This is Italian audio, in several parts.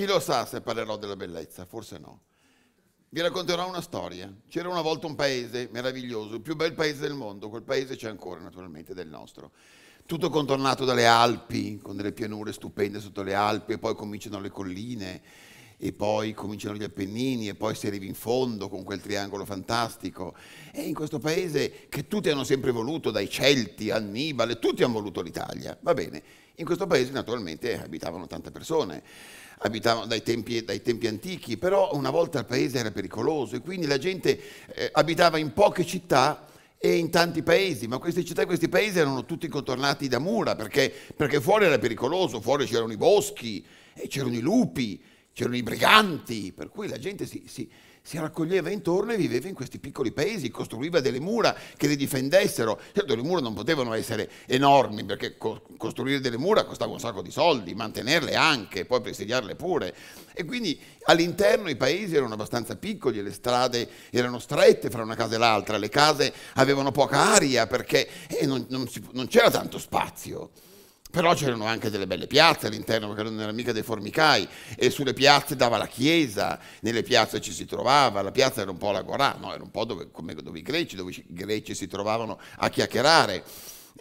Chi lo sa se parlerò della bellezza? Forse no. Vi racconterò una storia. C'era una volta un paese meraviglioso, il più bel paese del mondo, quel paese c'è ancora naturalmente del nostro. Tutto contornato dalle Alpi, con delle pianure stupende sotto le Alpi, e poi cominciano le colline e poi cominciano gli Appennini e poi si arrivi in fondo con quel triangolo fantastico. E in questo paese che tutti hanno sempre voluto, dai Celti, Annibale, tutti hanno voluto l'Italia, va bene. In questo paese naturalmente abitavano tante persone, abitavano dai tempi, dai tempi antichi, però una volta il paese era pericoloso e quindi la gente eh, abitava in poche città e in tanti paesi, ma queste città e questi paesi erano tutti contornati da mura perché, perché fuori era pericoloso, fuori c'erano i boschi, e c'erano i lupi, c'erano i briganti, per cui la gente si, si, si, raccoglieva intorno e viveva in questi piccoli paesi, costruiva delle mura che li difendessero. Certo, le mura non potevano essere enormi perché co- costruire delle mura costava un sacco di soldi, mantenerle anche, poi presidiarle pure. E quindi all'interno i paesi erano abbastanza piccoli, le strade erano strette fra una casa e l'altra, le case avevano poca aria perché eh, non, non, si, non c'era tanto spazio. Però c'erano anche delle belle piazze all'interno, perché non era mica dei formicai, e sulle piazze dava la chiesa, nelle piazze ci si trovava, la piazza era un po' la gorà, no? era un po' dove, come, dove i greci, dove i greci si trovavano a chiacchierare.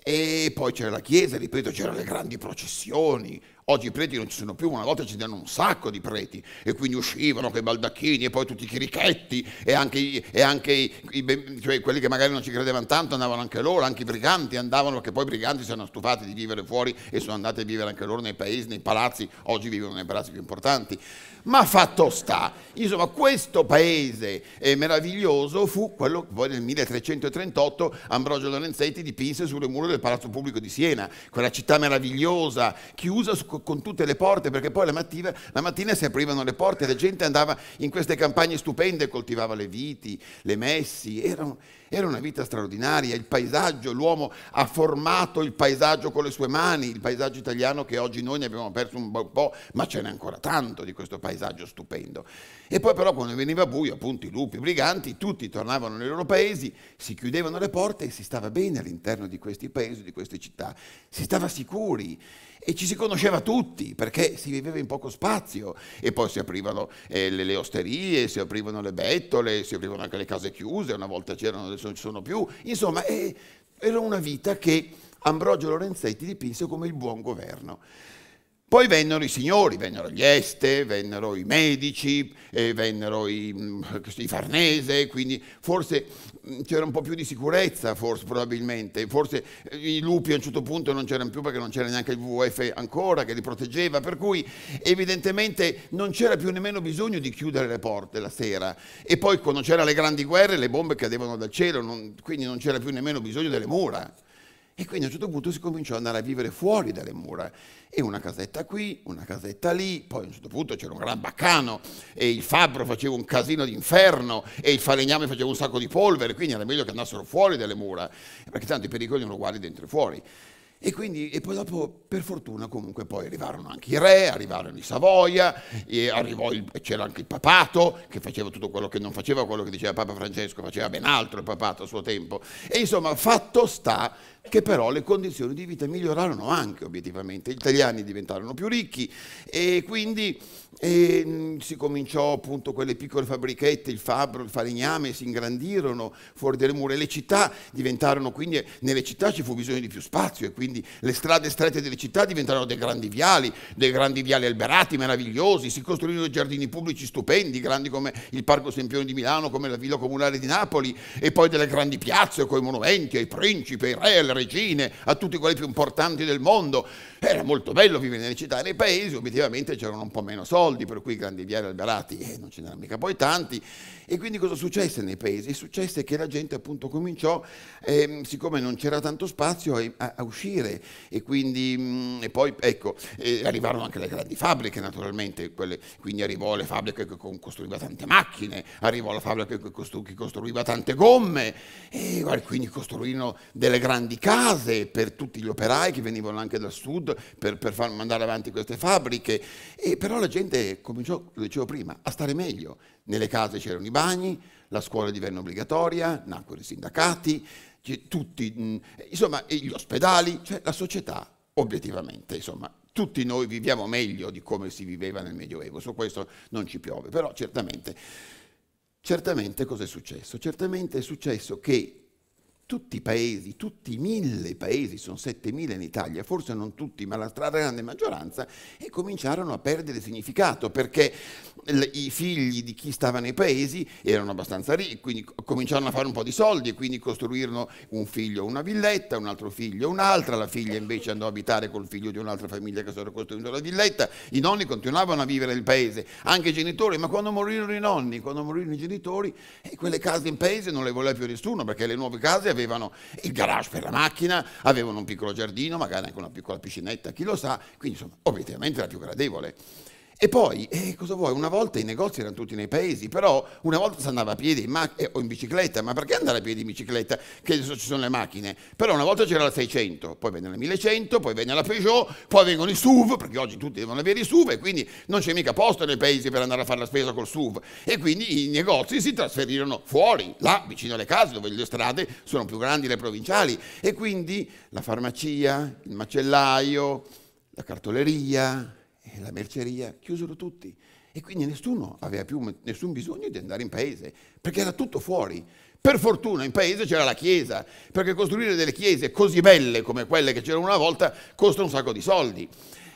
E poi c'era la chiesa, ripeto, c'erano le grandi processioni, Oggi i preti non ci sono più, una volta ci danno un sacco di preti e quindi uscivano con i baldacchini e poi tutti i chirichetti e anche, e anche i, i, cioè quelli che magari non ci credevano tanto andavano anche loro, anche i briganti andavano perché poi i briganti si erano stufati di vivere fuori e sono andati a vivere anche loro nei paesi, nei palazzi, oggi vivono nei palazzi più importanti. Ma fatto sta, insomma questo paese meraviglioso fu quello che poi nel 1338 Ambrogio Lorenzetti dipinse sulle mura del Palazzo Pubblico di Siena, quella città meravigliosa chiusa su con tutte le porte, perché poi la mattina, la mattina si aprivano le porte, la gente andava in queste campagne stupende, coltivava le viti, le messi, era, un, era una vita straordinaria, il paesaggio, l'uomo ha formato il paesaggio con le sue mani, il paesaggio italiano che oggi noi ne abbiamo perso un po', ma ce n'è ancora tanto di questo paesaggio stupendo. E poi però quando veniva buio, appunto i lupi, i briganti, tutti tornavano nei loro paesi, si chiudevano le porte e si stava bene all'interno di questi paesi, di queste città, si stava sicuri e ci si conosceva tutti perché si viveva in poco spazio e poi si aprivano eh, le, le, osterie, si aprivano le bettole, si aprivano anche le case chiuse, una volta c'erano, adesso non ci sono più, insomma eh, era una vita che Ambrogio Lorenzetti dipinse come il buon governo. Poi vennero i signori, vennero gli Este, vennero i medici, eh, vennero i, mm, i, Farnese, quindi forse mm, c'era un po' più di sicurezza, forse probabilmente, forse eh, i lupi a un certo punto non c'erano più perché non c'era neanche il WWF ancora che li proteggeva, per cui evidentemente non c'era più nemmeno bisogno di chiudere le porte la sera. E poi quando c'erano le grandi guerre le bombe cadevano dal cielo, non, quindi non c'era più nemmeno bisogno delle mura. E quindi a un certo punto si cominciò ad andare a vivere fuori dalle mura. E una casetta qui, una casetta lì, poi a un certo punto c'era un gran baccano e il fabbro faceva un casino d'inferno e il falegname faceva un sacco di polvere, quindi era meglio che andassero fuori dalle mura, perché tanto i pericoli erano uguali dentro e fuori. E quindi, e poi dopo, per fortuna, comunque poi arrivarono anche i re, arrivarono i Savoia, il, c'era anche il papato che faceva tutto quello che non faceva, quello che diceva Papa Francesco, faceva ben altro il papato a suo tempo. E insomma, fatto sta che però le condizioni di vita migliorarono anche obiettivamente, gli italiani diventarono più ricchi e quindi e, ehm, si cominciò appunto quelle piccole fabbrichette, il fabbro, il falegname, si ingrandirono fuori delle mura, e le città diventarono quindi, nelle città ci fu bisogno di più spazio e quindi le strade strette delle città diventarono dei grandi viali, dei grandi viali alberati meravigliosi, si costruirono giardini pubblici stupendi, grandi come il Parco Sempione di Milano, come la Villa Comunale di Napoli e poi delle grandi piazze con i monumenti ai principi, ai re, alle regine, a tutti quelli più importanti del mondo. Era molto bello vivere nelle città e nei paesi, obiettivamente c'erano un po' meno soldi, per cui i grandi grandivieri alberati eh, non ce n'erano mica poi tanti. E quindi cosa successe nei paesi? Successe che la gente appunto cominciò, eh, siccome non c'era tanto spazio, eh, a, a uscire e quindi mh, mm, e poi ecco, eh, arrivarono anche le grandi fabbriche naturalmente, quelle, quindi arrivò le fabbriche che costruiva tante macchine, arrivò la fabbrica che, che costruiva tante gomme e quindi costruirono delle grandi case per tutti gli operai che venivano anche dal sud per, per far mandare avanti queste fabbriche, e però la gente cominciò, lo dicevo prima, a stare meglio. Nelle case c'erano i bagni, la scuola divenne obbligatoria, nacquero i sindacati, tutti, mm, insomma, gli ospedali, cioè la società obiettivamente, insomma, tutti noi viviamo meglio di come si viveva nel Medioevo, su questo non ci piove, però certamente, certamente cosa è successo? Certamente è successo che tutti i paesi, tutti i mille paesi, sono 7.000 in Italia, forse non tutti, ma la stragrande maggioranza, e cominciarono a perdere significato perché i figli di chi stava nei paesi erano abbastanza ricchi, quindi cominciarono a fare un po' di soldi e quindi costruirono un figlio una villetta, un altro figlio un'altra, la figlia invece andò a abitare col figlio di un'altra famiglia che aveva costruito la villetta, i nonni continuavano a vivere nel paese, anche i genitori, ma quando morirono i nonni, quando morirono i genitori, eh, quelle case in paese non le voleva più nessuno perché le nuove case avevano avevano il garage per la macchina, avevano un piccolo giardino, magari anche una piccola piscinetta, chi lo sa, quindi insomma obiettivamente era più gradevole. E poi, eh, cosa vuoi? Una volta i negozi erano tutti nei paesi, però una volta si andava a piedi in mac- eh, o in bicicletta, ma perché andare a piedi in bicicletta? Che adesso ci sono le macchine. Però una volta c'era la 600, poi venne la 1100, poi venne la Peugeot, poi vengono i SUV, perché oggi tutti devono avere i SUV e quindi non c'è mica posto nei paesi per andare a fare la spesa col SUV. E quindi i negozi si trasferirono fuori, là, vicino alle case, dove le strade sono più grandi, le provinciali. E quindi la farmacia, il macellaio, la cartoleria, la merceria chiusero tutti e quindi nessuno aveva più nessun bisogno di andare in paese perché era tutto fuori. Per fortuna in paese c'era la chiesa, perché costruire delle chiese così belle come quelle che c'erano una volta costa un sacco di soldi.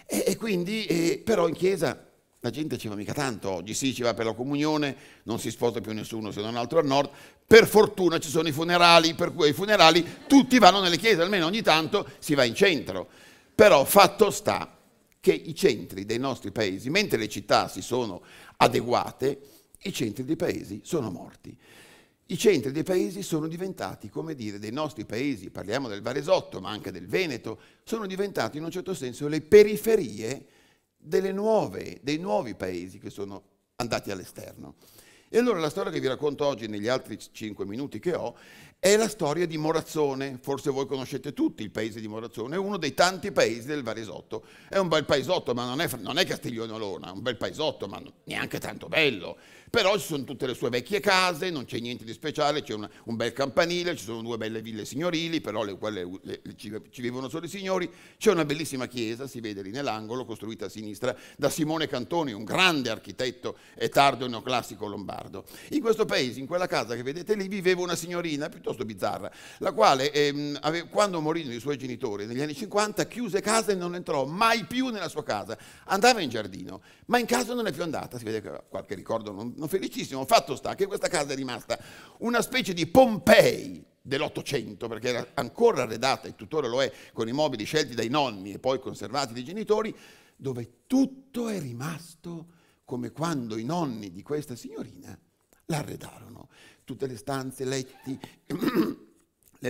E, e quindi, eh, però in chiesa la gente ci va mica tanto oggi, sì, ci va per la comunione, non si sposta più nessuno se non altro al nord, per fortuna ci sono i funerali, per cui ai funerali tutti vanno nelle chiese, almeno ogni tanto si va in centro. Però fatto sta che i centri dei nostri paesi, mentre le città si sono adeguate, i centri dei paesi sono morti. I centri dei paesi sono diventati, come dire, dei nostri paesi, parliamo del Varesotto, ma anche del Veneto, sono diventati in un certo senso le periferie nuove, dei nuovi paesi che sono andati all'esterno. E allora la storia che vi racconto oggi, negli altri 5 minuti che ho, è la storia di Morazzone. Forse voi conoscete tutti il paese di Morazzone, è uno dei tanti paesi del Varesotto. È un bel paesotto, ma non è, non è Castiglionolona, è un bel paesotto, ma neanche tanto bello però ci sono tutte le sue vecchie case, non c'è niente di speciale, c'è un, un, bel campanile, ci sono due belle ville signorili, però le, quelle, le, le, ci, ci, vivono solo i signori, c'è una bellissima chiesa, si vede lì nell'angolo, costruita a sinistra da Simone Cantoni, un grande architetto e tardo neoclassico lombardo. In questo paese, in quella casa che vedete lì, viveva una signorina piuttosto bizzarra, la quale ehm, ave, quando morirono i suoi genitori negli anni 50 chiuse casa e non entrò mai più nella sua casa, andava in giardino, ma in casa non è più andata, si vede che qualche ricordo non sono felicissimo. Fatto sta che questa casa è rimasta una specie di Pompei dell'Ottocento, perché era ancora arredata e tuttora lo è, con i mobili scelti dai nonni e poi conservati dai genitori, dove tutto è rimasto come quando i nonni di questa signorina l'arredarono. Tutte le stanze, letti,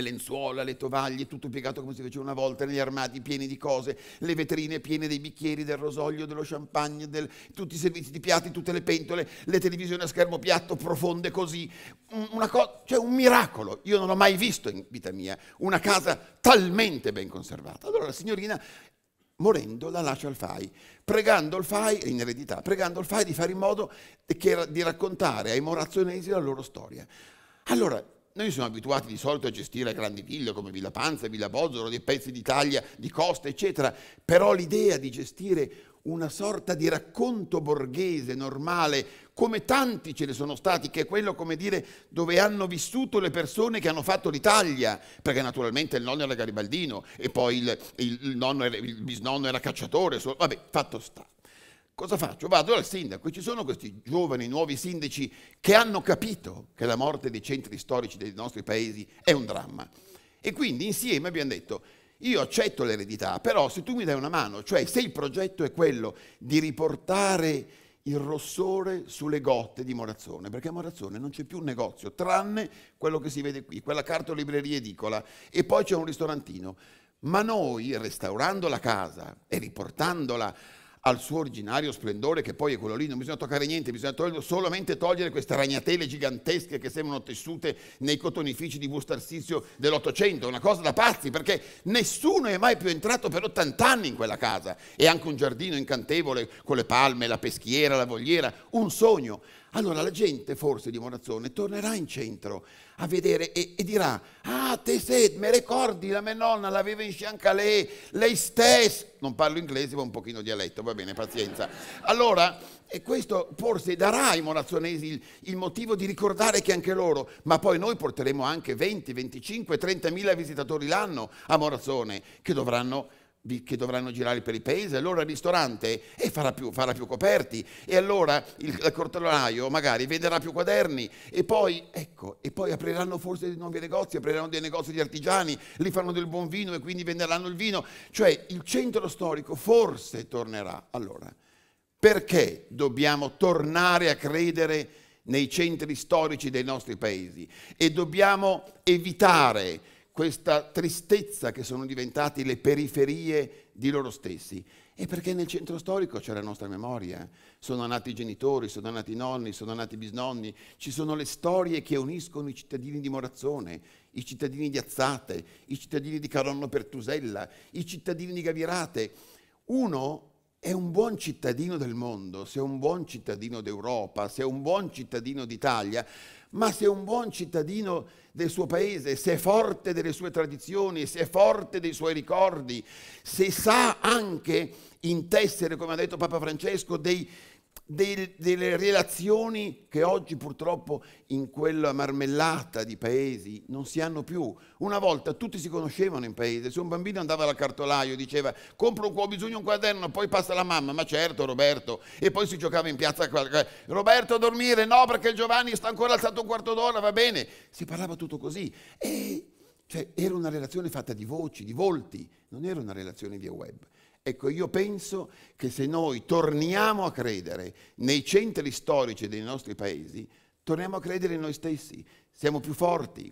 le lenzuola, le tovaglie, tutto piegato come si faceva una volta, negli armadi pieni di cose, le vetrine piene dei bicchieri, del rosolio, dello champagne, del, tutti i servizi di piatti, tutte le pentole, le televisioni a schermo piatto profonde così, una cosa, cioè un miracolo, io non l'ho mai visto in vita mia una casa talmente ben conservata. Allora la signorina morendo la lascia al FAI, pregando il FAI, in eredità, pregando il FAI di fare in modo che, di raccontare ai morazzonesi la loro storia. Allora, noi siamo abituati di solito a gestire grandi ville come Villa Panza, Villa Bozzolo, dei pezzi d'Italia, di costa, eccetera, però l'idea di gestire una sorta di racconto borghese normale, come tanti ce ne sono stati, che è quello, come dire, dove hanno vissuto le persone che hanno fatto l'Italia, perché naturalmente il nonno era garibaldino e poi il, il, il, era, il bisnonno era cacciatore, vabbè, fatto sta. Cosa faccio? Vado dal sindaco e ci sono questi giovani nuovi sindaci che hanno capito che la morte dei centri storici dei nostri paesi è un dramma. E quindi insieme abbiamo detto, io accetto l'eredità, però se tu mi dai una mano, cioè se il progetto è quello di riportare il rossore sulle gotte di Morazzone, perché a Morazzone non c'è più un negozio, tranne quello che si vede qui, quella cartolibreria edicola, e poi c'è un ristorantino. Ma noi, restaurando la casa e riportandola al suo originario splendore, che poi è quello lì, non bisogna toccare niente, bisogna togliere, solamente togliere queste ragnatele gigantesche che sembrano tessute nei cotonifici di Bustarsizio dell'Ottocento, una cosa da pazzi, perché nessuno è mai più entrato per 80 anni in quella casa. E anche un giardino incantevole con le palme, la peschiera, la vogliera, un sogno. Allora la gente forse di Monazzone tornerà in centro a vedere e, e dirà, ah te sei, mi ricordi la mia nonna l'aveva in Sciancalè, lei stessa, non parlo inglese ma un pochino dialetto, va bene, pazienza. Allora, e questo forse darà ai morazzonesi il, il, motivo di ricordare che anche loro, ma poi noi porteremo anche 20, 25, 30 mila visitatori l'anno a Morazzone che dovranno che dovranno girare per il paese, allora il ristorante e eh, farà più, farà più coperti, e allora il, il cortolaio magari venderà più quaderni, e poi, ecco, e poi apriranno forse dei nuovi negozi, apriranno dei negozi di artigiani, li fanno del buon vino e quindi venderanno il vino, cioè il centro storico forse tornerà. Allora, perché dobbiamo tornare a credere nei centri storici dei nostri paesi e dobbiamo evitare questa tristezza che sono diventati le periferie di loro stessi. E perché nel centro storico c'è la nostra memoria, eh. sono nati i genitori, sono nati i nonni, sono nati i bisnonni, ci sono le storie che uniscono i cittadini di Morazzone, i cittadini di Azzate, i cittadini di Caronno Pertusella, i cittadini di Gavirate. Uno è un buon cittadino del mondo, se è un buon cittadino d'Europa, se è un buon cittadino d'Italia, ma se è un buon cittadino del suo paese, se è forte delle sue tradizioni, se è forte dei suoi ricordi, se sa anche intessere, come ha detto Papa Francesco, dei del, delle relazioni che oggi purtroppo in quella marmellata di paesi non si hanno più. Una volta tutti si conoscevano in paese, se un bambino andava alla cartolaio diceva compro un, ho bisogno un quaderno, poi passa la mamma, ma certo Roberto, e poi si giocava in piazza Roberto a dormire, no perché Giovanni sta ancora alzato un quarto d'ora, va bene, si parlava tutto così. E cioè, era una relazione fatta di voci, di volti, non era una relazione via web. Ecco, io penso che se noi torniamo a credere nei centri storici dei nostri paesi, torniamo a credere in noi stessi, siamo più forti,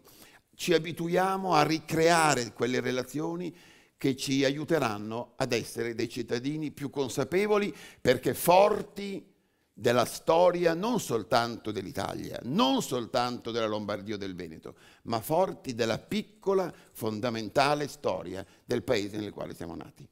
ci abituiamo a ricreare quelle relazioni che ci aiuteranno ad essere dei cittadini più consapevoli perché forti della storia non soltanto dell'Italia, non soltanto della Lombardia o del Veneto, ma forti della piccola, fondamentale storia del paese nel quale siamo nati.